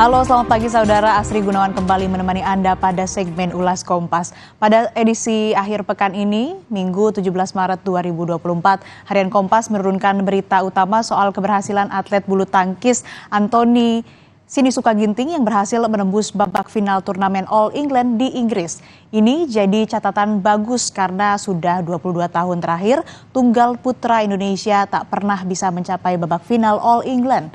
Halo, selamat pagi saudara. Asri Gunawan kembali menemani Anda pada segmen Ulas Kompas. Pada edisi akhir pekan ini, Minggu 17 Maret 2024, Harian Kompas menurunkan berita utama soal keberhasilan atlet bulu tangkis Anthony Sinisuka Ginting yang berhasil menembus babak final turnamen All England di Inggris. Ini jadi catatan bagus karena sudah 22 tahun terakhir, tunggal putra Indonesia tak pernah bisa mencapai babak final All England.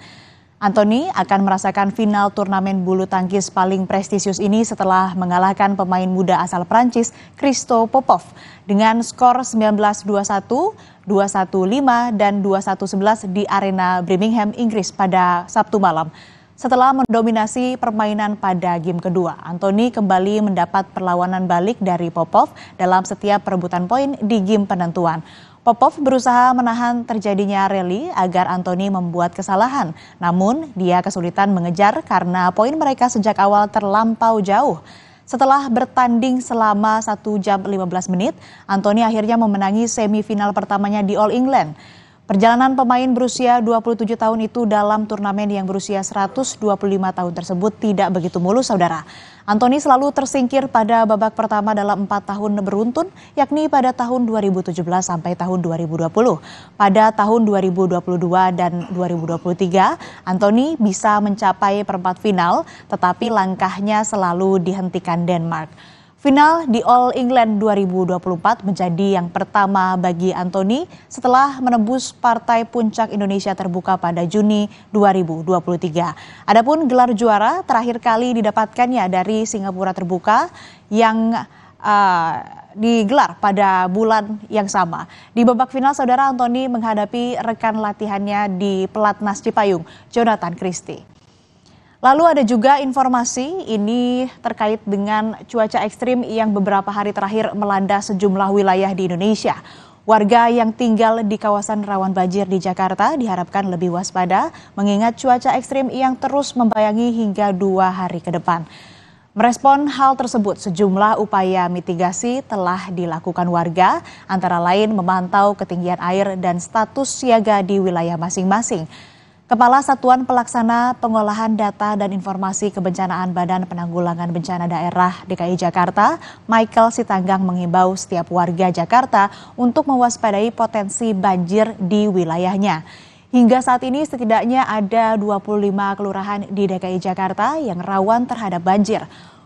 Anthony akan merasakan final turnamen bulu tangkis paling prestisius ini setelah mengalahkan pemain muda asal Prancis Christo Popov dengan skor 19 21 21 5 dan 21 11 di arena Birmingham, Inggris pada Sabtu malam. Setelah mendominasi permainan pada game kedua, Anthony kembali mendapat perlawanan balik dari Popov dalam setiap perebutan poin di game penentuan. Popov berusaha menahan terjadinya rally agar Anthony membuat kesalahan. Namun, dia kesulitan mengejar karena poin mereka sejak awal terlampau jauh. Setelah bertanding selama 1 jam 15 menit, Anthony akhirnya memenangi semifinal pertamanya di All England. Perjalanan pemain berusia 27 tahun itu dalam turnamen yang berusia 125 tahun tersebut tidak begitu mulus, saudara. Anthony selalu tersingkir pada babak pertama dalam empat tahun beruntun, yakni pada tahun 2017 sampai tahun 2020. Pada tahun 2022 dan 2023, Anthony bisa mencapai perempat final, tetapi langkahnya selalu dihentikan Denmark. Final di All England 2024 menjadi yang pertama bagi Anthony setelah menebus Partai Puncak Indonesia Terbuka pada Juni 2023. Adapun gelar juara terakhir kali didapatkannya dari Singapura Terbuka yang uh, digelar pada bulan yang sama. Di babak final saudara Anthony menghadapi rekan latihannya di Pelatnas Cipayung, Jonathan Christie. Lalu ada juga informasi ini terkait dengan cuaca ekstrim yang beberapa hari terakhir melanda sejumlah wilayah di Indonesia. Warga yang tinggal di kawasan rawan banjir di Jakarta diharapkan lebih waspada mengingat cuaca ekstrim yang terus membayangi hingga dua hari ke depan. Merespon hal tersebut, sejumlah upaya mitigasi telah dilakukan warga, antara lain memantau ketinggian air dan status siaga di wilayah masing-masing. Kepala Satuan Pelaksana Pengolahan Data dan Informasi Kebencanaan Badan Penanggulangan Bencana Daerah DKI Jakarta, Michael Sitanggang mengimbau setiap warga Jakarta untuk mewaspadai potensi banjir di wilayahnya. Hingga saat ini setidaknya ada 25 kelurahan di DKI Jakarta yang rawan terhadap banjir.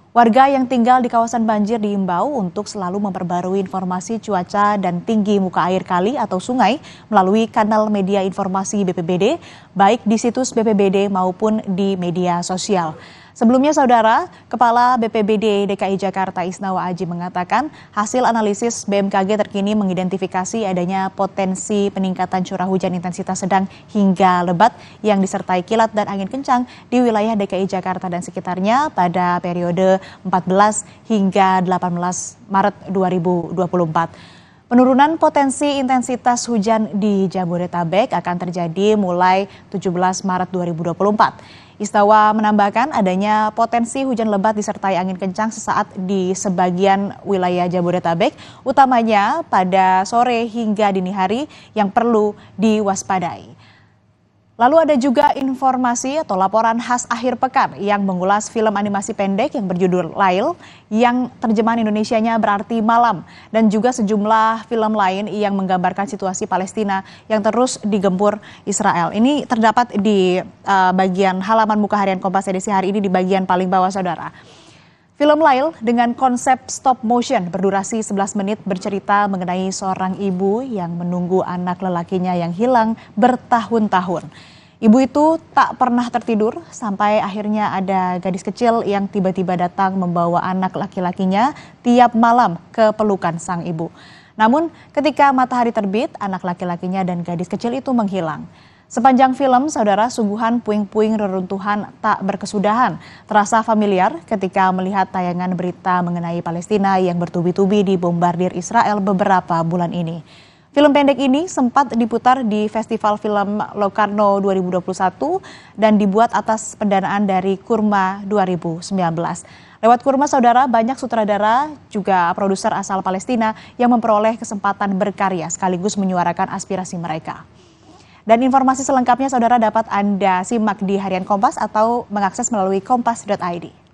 Warga yang tinggal di kawasan banjir diimbau untuk selalu memperbarui informasi cuaca dan tinggi muka air kali atau sungai melalui kanal media informasi BPBD, baik di situs BPBD maupun di media sosial. Sebelumnya Saudara, Kepala BPBD DKI Jakarta Isnawa Aji mengatakan hasil analisis BMKG terkini mengidentifikasi adanya potensi peningkatan curah hujan intensitas sedang hingga lebat yang disertai kilat dan angin kencang di wilayah DKI Jakarta dan sekitarnya pada periode 14 hingga 18 Maret 2024. Penurunan potensi intensitas hujan di Jabodetabek akan terjadi mulai 17 Maret 2024. Istawa menambahkan adanya potensi hujan lebat disertai angin kencang sesaat di sebagian wilayah Jabodetabek, utamanya pada sore hingga dini hari yang perlu diwaspadai. Lalu ada juga informasi atau laporan khas akhir pekan yang mengulas film animasi pendek yang berjudul Lail yang terjemahan Indonesianya berarti malam dan juga sejumlah film lain yang menggambarkan situasi Palestina yang terus digempur Israel. Ini terdapat di uh, bagian halaman muka harian Kompas edisi hari ini di bagian paling bawah saudara. Film Lail dengan konsep stop motion berdurasi 11 menit bercerita mengenai seorang ibu yang menunggu anak lelakinya yang hilang bertahun-tahun. Ibu itu tak pernah tertidur sampai akhirnya ada gadis kecil yang tiba-tiba datang membawa anak laki-lakinya tiap malam ke pelukan sang ibu. Namun ketika matahari terbit, anak laki-lakinya dan gadis kecil itu menghilang. Sepanjang film, saudara suguhan puing-puing reruntuhan tak berkesudahan terasa familiar ketika melihat tayangan berita mengenai Palestina yang bertubi-tubi dibombardir Israel beberapa bulan ini. Film pendek ini sempat diputar di Festival Film Locarno 2021 dan dibuat atas pendanaan dari Kurma 2019. Lewat Kurma Saudara, banyak sutradara juga produser asal Palestina yang memperoleh kesempatan berkarya sekaligus menyuarakan aspirasi mereka. Dan informasi selengkapnya saudara dapat Anda simak di Harian Kompas atau mengakses melalui kompas.id.